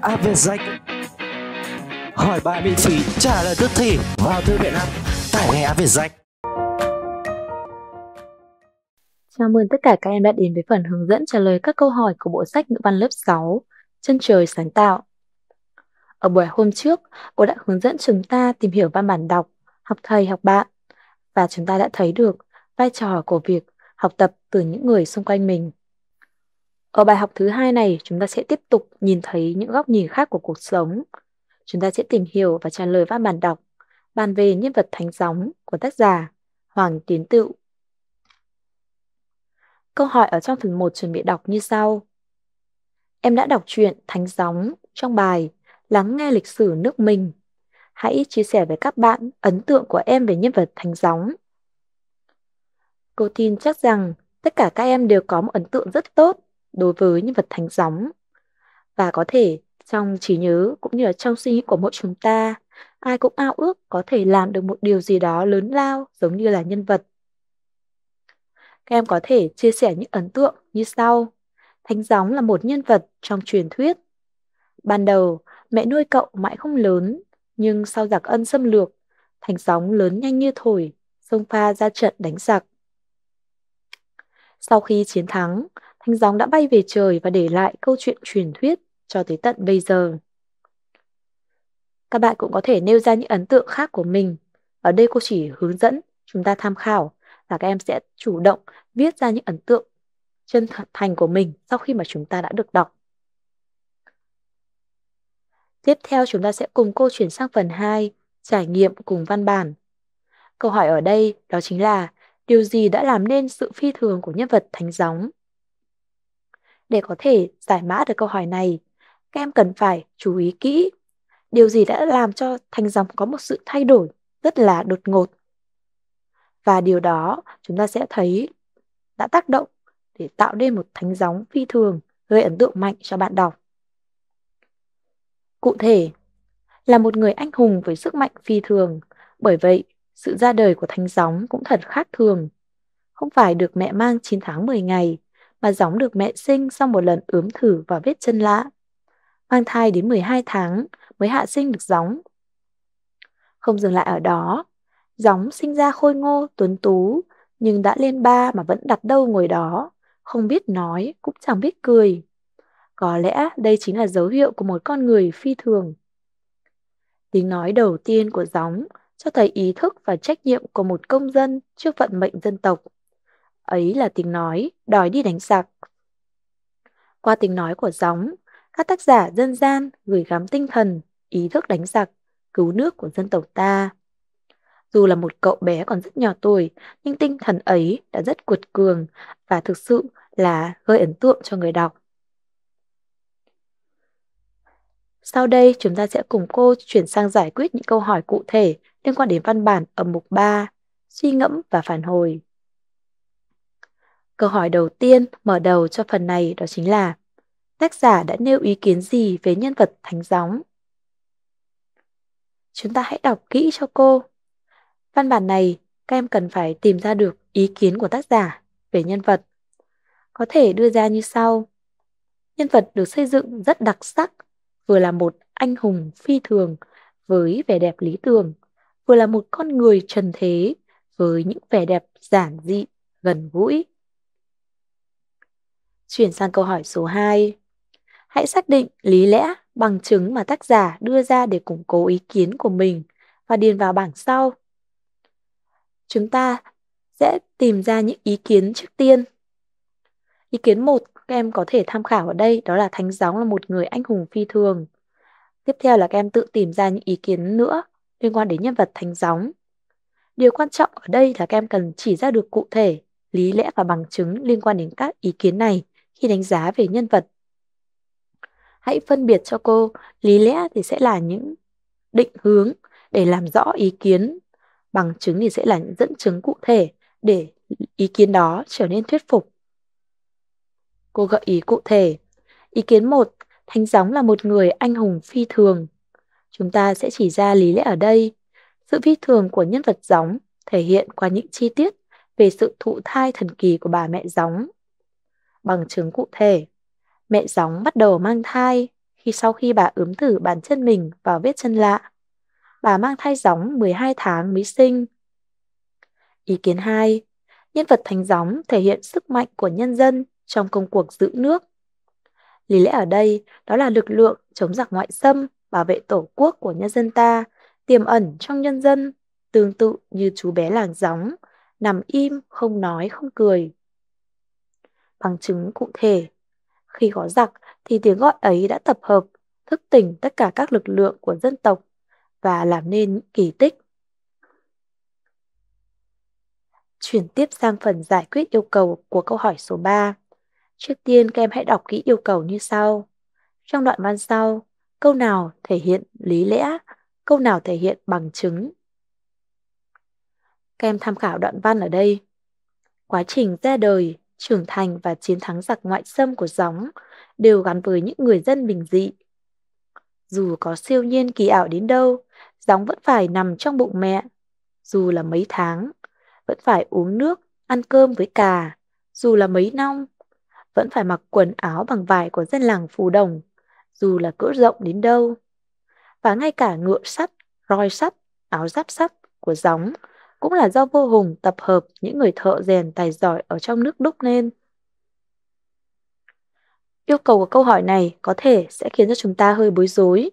Áp về danh hỏi bài miễn phí trả lời tức thì vào thư viện app tải ngay Áp về danh Chào mừng tất cả các em đã đến với phần hướng dẫn trả lời các câu hỏi của bộ sách ngữ văn lớp 6 Chân trời sáng tạo Ở buổi hôm trước, cô đã hướng dẫn chúng ta tìm hiểu văn bản đọc, học thầy học bạn và chúng ta đã thấy được vai trò của việc học tập từ những người xung quanh mình ở bài học thứ hai này, chúng ta sẽ tiếp tục nhìn thấy những góc nhìn khác của cuộc sống. Chúng ta sẽ tìm hiểu và trả lời văn bản đọc bàn về nhân vật thánh gióng của tác giả Hoàng Tiến Tựu. Câu hỏi ở trong phần 1 chuẩn bị đọc như sau. Em đã đọc truyện Thánh gióng trong bài Lắng nghe lịch sử nước mình. Hãy chia sẻ với các bạn ấn tượng của em về nhân vật thánh gióng. Cô tin chắc rằng tất cả các em đều có một ấn tượng rất tốt đối với nhân vật thánh gióng. Và có thể trong trí nhớ cũng như là trong suy nghĩ của mỗi chúng ta, ai cũng ao ước có thể làm được một điều gì đó lớn lao giống như là nhân vật. Các em có thể chia sẻ những ấn tượng như sau. Thánh gióng là một nhân vật trong truyền thuyết. Ban đầu, mẹ nuôi cậu mãi không lớn, nhưng sau giặc ân xâm lược, thánh gióng lớn nhanh như thổi, xông pha ra trận đánh giặc. Sau khi chiến thắng, Thánh gióng đã bay về trời và để lại câu chuyện truyền thuyết cho tới tận bây giờ. Các bạn cũng có thể nêu ra những ấn tượng khác của mình. Ở đây cô chỉ hướng dẫn chúng ta tham khảo và các em sẽ chủ động viết ra những ấn tượng chân thành của mình sau khi mà chúng ta đã được đọc. Tiếp theo chúng ta sẽ cùng cô chuyển sang phần 2, trải nghiệm cùng văn bản. Câu hỏi ở đây đó chính là điều gì đã làm nên sự phi thường của nhân vật Thánh Gióng? Để có thể giải mã được câu hỏi này, các em cần phải chú ý kỹ điều gì đã làm cho thanh dòng có một sự thay đổi rất là đột ngột. Và điều đó chúng ta sẽ thấy đã tác động để tạo nên một thánh gióng phi thường gây ấn tượng mạnh cho bạn đọc. Cụ thể, là một người anh hùng với sức mạnh phi thường, bởi vậy sự ra đời của thánh gióng cũng thật khác thường. Không phải được mẹ mang 9 tháng 10 ngày, mà gióng được mẹ sinh sau một lần ướm thử và vết chân lạ. Mang thai đến 12 tháng mới hạ sinh được gióng. Không dừng lại ở đó, gióng sinh ra khôi ngô, tuấn tú, nhưng đã lên ba mà vẫn đặt đâu ngồi đó, không biết nói, cũng chẳng biết cười. Có lẽ đây chính là dấu hiệu của một con người phi thường. Tiếng nói đầu tiên của gióng cho thấy ý thức và trách nhiệm của một công dân trước vận mệnh dân tộc. Ấy là tiếng nói, đòi đi đánh giặc. Qua tiếng nói của gióng, các tác giả dân gian gửi gắm tinh thần, ý thức đánh giặc, cứu nước của dân tộc ta. Dù là một cậu bé còn rất nhỏ tuổi, nhưng tinh thần ấy đã rất cuột cường và thực sự là gây ấn tượng cho người đọc. Sau đây chúng ta sẽ cùng cô chuyển sang giải quyết những câu hỏi cụ thể liên quan đến văn bản ở mục 3, suy ngẫm và phản hồi. Câu hỏi đầu tiên mở đầu cho phần này đó chính là tác giả đã nêu ý kiến gì về nhân vật Thánh Gióng? Chúng ta hãy đọc kỹ cho cô. Văn bản này, các em cần phải tìm ra được ý kiến của tác giả về nhân vật. Có thể đưa ra như sau. Nhân vật được xây dựng rất đặc sắc, vừa là một anh hùng phi thường với vẻ đẹp lý tưởng, vừa là một con người trần thế với những vẻ đẹp giản dị, gần gũi Chuyển sang câu hỏi số 2. Hãy xác định lý lẽ, bằng chứng mà tác giả đưa ra để củng cố ý kiến của mình và điền vào bảng sau. Chúng ta sẽ tìm ra những ý kiến trước tiên. Ý kiến 1 các em có thể tham khảo ở đây đó là Thánh Gióng là một người anh hùng phi thường. Tiếp theo là các em tự tìm ra những ý kiến nữa liên quan đến nhân vật Thánh Gióng. Điều quan trọng ở đây là các em cần chỉ ra được cụ thể lý lẽ và bằng chứng liên quan đến các ý kiến này khi đánh giá về nhân vật. Hãy phân biệt cho cô lý lẽ thì sẽ là những định hướng để làm rõ ý kiến, bằng chứng thì sẽ là những dẫn chứng cụ thể để ý kiến đó trở nên thuyết phục. Cô gợi ý cụ thể. Ý kiến 1, Thánh Gióng là một người anh hùng phi thường. Chúng ta sẽ chỉ ra lý lẽ ở đây. Sự phi thường của nhân vật Gióng thể hiện qua những chi tiết về sự thụ thai thần kỳ của bà mẹ Gióng bằng chứng cụ thể. Mẹ gióng bắt đầu mang thai khi sau khi bà ướm thử bàn chân mình vào vết chân lạ. Bà mang thai gióng 12 tháng mới sinh. Ý kiến 2. Nhân vật thành gióng thể hiện sức mạnh của nhân dân trong công cuộc giữ nước. Lý lẽ ở đây đó là lực lượng chống giặc ngoại xâm, bảo vệ tổ quốc của nhân dân ta, tiềm ẩn trong nhân dân, tương tự như chú bé làng gióng, nằm im, không nói, không cười, bằng chứng cụ thể. Khi có giặc thì tiếng gọi ấy đã tập hợp, thức tỉnh tất cả các lực lượng của dân tộc và làm nên những kỳ tích. Chuyển tiếp sang phần giải quyết yêu cầu của câu hỏi số 3. Trước tiên các em hãy đọc kỹ yêu cầu như sau. Trong đoạn văn sau, câu nào thể hiện lý lẽ, câu nào thể hiện bằng chứng. Các em tham khảo đoạn văn ở đây. Quá trình ra đời trưởng thành và chiến thắng giặc ngoại xâm của gióng đều gắn với những người dân bình dị. Dù có siêu nhiên kỳ ảo đến đâu, gióng vẫn phải nằm trong bụng mẹ, dù là mấy tháng, vẫn phải uống nước, ăn cơm với cà, dù là mấy năm, vẫn phải mặc quần áo bằng vải của dân làng phù đồng, dù là cỡ rộng đến đâu. Và ngay cả ngựa sắt, roi sắt, áo giáp sắt của gióng cũng là do vô Hùng tập hợp những người thợ rèn tài giỏi ở trong nước đúc nên. Yêu cầu của câu hỏi này có thể sẽ khiến cho chúng ta hơi bối rối.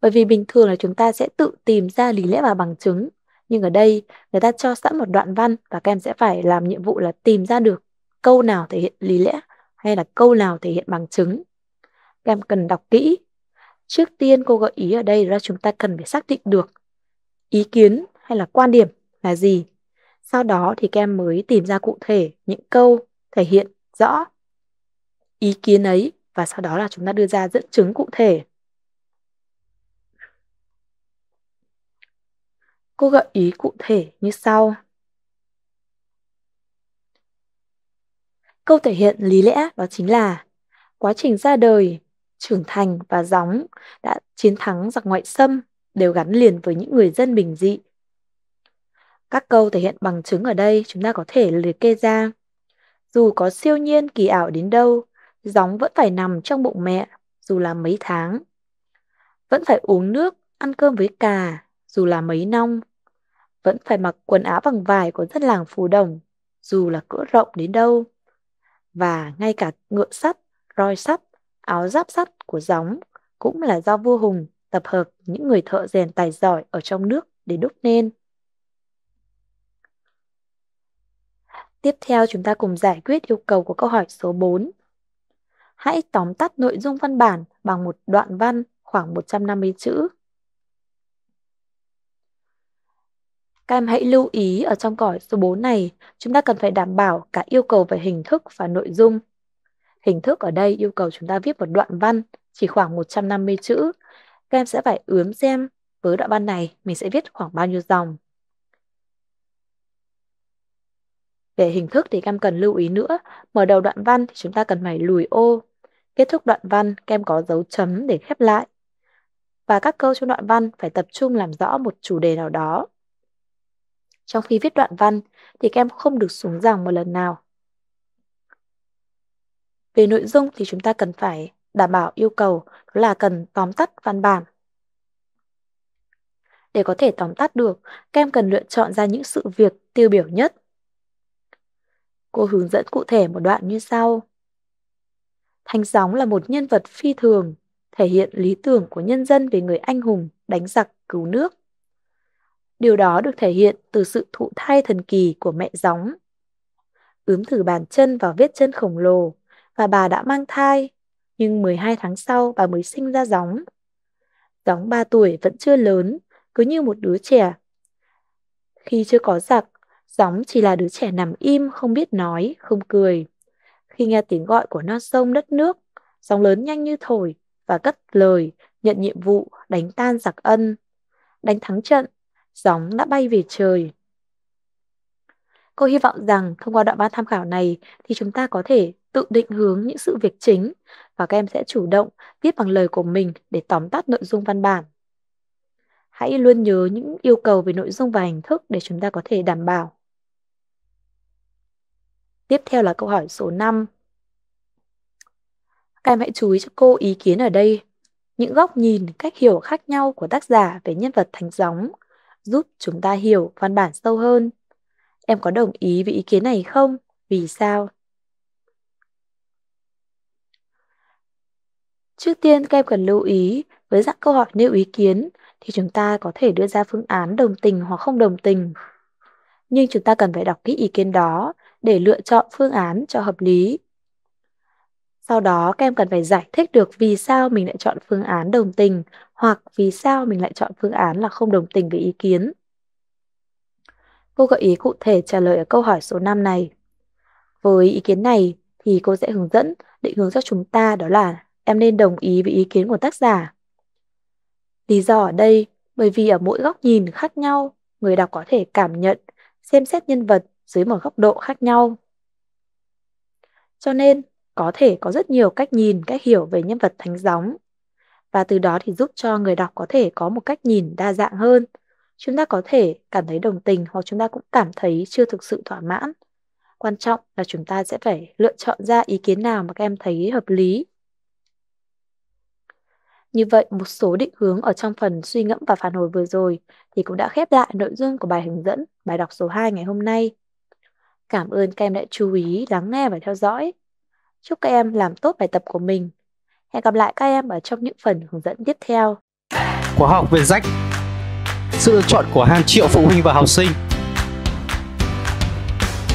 Bởi vì bình thường là chúng ta sẽ tự tìm ra lý lẽ và bằng chứng, nhưng ở đây người ta cho sẵn một đoạn văn và các em sẽ phải làm nhiệm vụ là tìm ra được câu nào thể hiện lý lẽ hay là câu nào thể hiện bằng chứng. Các em cần đọc kỹ. Trước tiên cô gợi ý ở đây là chúng ta cần phải xác định được ý kiến hay là quan điểm là gì. Sau đó thì các em mới tìm ra cụ thể những câu thể hiện rõ ý kiến ấy và sau đó là chúng ta đưa ra dẫn chứng cụ thể. Cô gợi ý cụ thể như sau. Câu thể hiện lý lẽ đó chính là quá trình ra đời, trưởng thành và gióng đã chiến thắng giặc ngoại xâm đều gắn liền với những người dân bình dị các câu thể hiện bằng chứng ở đây chúng ta có thể liệt kê ra. Dù có siêu nhiên kỳ ảo đến đâu, gióng vẫn phải nằm trong bụng mẹ, dù là mấy tháng. Vẫn phải uống nước, ăn cơm với cà, dù là mấy nong. Vẫn phải mặc quần áo bằng vải của dân làng phù đồng, dù là cỡ rộng đến đâu. Và ngay cả ngựa sắt, roi sắt, áo giáp sắt của gióng cũng là do vua Hùng tập hợp những người thợ rèn tài giỏi ở trong nước để đúc nên. Tiếp theo chúng ta cùng giải quyết yêu cầu của câu hỏi số 4. Hãy tóm tắt nội dung văn bản bằng một đoạn văn khoảng 150 chữ. Các em hãy lưu ý ở trong cõi số 4 này, chúng ta cần phải đảm bảo cả yêu cầu về hình thức và nội dung. Hình thức ở đây yêu cầu chúng ta viết một đoạn văn chỉ khoảng 150 chữ. Các em sẽ phải ướm xem với đoạn văn này mình sẽ viết khoảng bao nhiêu dòng. Về hình thức thì em cần lưu ý nữa. Mở đầu đoạn văn thì chúng ta cần phải lùi ô. Kết thúc đoạn văn, kem có dấu chấm để khép lại. Và các câu trong đoạn văn phải tập trung làm rõ một chủ đề nào đó. Trong khi viết đoạn văn thì kem không được xuống dòng một lần nào. Về nội dung thì chúng ta cần phải đảm bảo yêu cầu đó là cần tóm tắt văn bản. Để có thể tóm tắt được, kem cần lựa chọn ra những sự việc tiêu biểu nhất Cô hướng dẫn cụ thể một đoạn như sau. Thanh gióng là một nhân vật phi thường, thể hiện lý tưởng của nhân dân về người anh hùng đánh giặc cứu nước. Điều đó được thể hiện từ sự thụ thai thần kỳ của mẹ gióng. Ướm thử bàn chân vào vết chân khổng lồ và bà đã mang thai, nhưng 12 tháng sau bà mới sinh ra gióng. Gióng 3 tuổi vẫn chưa lớn, cứ như một đứa trẻ. Khi chưa có giặc, Gióng chỉ là đứa trẻ nằm im, không biết nói, không cười. Khi nghe tiếng gọi của non sông đất nước, gióng lớn nhanh như thổi và cất lời, nhận nhiệm vụ đánh tan giặc ân. Đánh thắng trận, gióng đã bay về trời. Cô hy vọng rằng thông qua đoạn văn tham khảo này thì chúng ta có thể tự định hướng những sự việc chính và các em sẽ chủ động viết bằng lời của mình để tóm tắt nội dung văn bản. Hãy luôn nhớ những yêu cầu về nội dung và hình thức để chúng ta có thể đảm bảo Tiếp theo là câu hỏi số 5. Các em hãy chú ý cho cô ý kiến ở đây. Những góc nhìn, cách hiểu khác nhau của tác giả về nhân vật Thánh Gióng giúp chúng ta hiểu văn bản sâu hơn. Em có đồng ý với ý kiến này không? Vì sao? Trước tiên các em cần lưu ý với dạng câu hỏi nêu ý kiến thì chúng ta có thể đưa ra phương án đồng tình hoặc không đồng tình. Nhưng chúng ta cần phải đọc kỹ ý kiến đó để lựa chọn phương án cho hợp lý. Sau đó các em cần phải giải thích được vì sao mình lại chọn phương án đồng tình hoặc vì sao mình lại chọn phương án là không đồng tình với ý kiến. Cô gợi ý cụ thể trả lời ở câu hỏi số 5 này. Với ý kiến này thì cô sẽ hướng dẫn định hướng cho chúng ta đó là em nên đồng ý với ý kiến của tác giả. Lý do ở đây bởi vì ở mỗi góc nhìn khác nhau, người đọc có thể cảm nhận, xem xét nhân vật dưới một góc độ khác nhau. Cho nên, có thể có rất nhiều cách nhìn, cách hiểu về nhân vật thánh gióng. Và từ đó thì giúp cho người đọc có thể có một cách nhìn đa dạng hơn. Chúng ta có thể cảm thấy đồng tình hoặc chúng ta cũng cảm thấy chưa thực sự thỏa mãn. Quan trọng là chúng ta sẽ phải lựa chọn ra ý kiến nào mà các em thấy hợp lý. Như vậy, một số định hướng ở trong phần suy ngẫm và phản hồi vừa rồi thì cũng đã khép lại nội dung của bài hướng dẫn bài đọc số 2 ngày hôm nay. Cảm ơn các em đã chú ý lắng nghe và theo dõi. Chúc các em làm tốt bài tập của mình. Hẹn gặp lại các em ở trong những phần hướng dẫn tiếp theo. Khóa học về rách Sự lựa chọn của hàng triệu phụ huynh và học sinh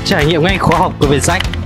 Trải nghiệm ngay khóa học của Việt Rách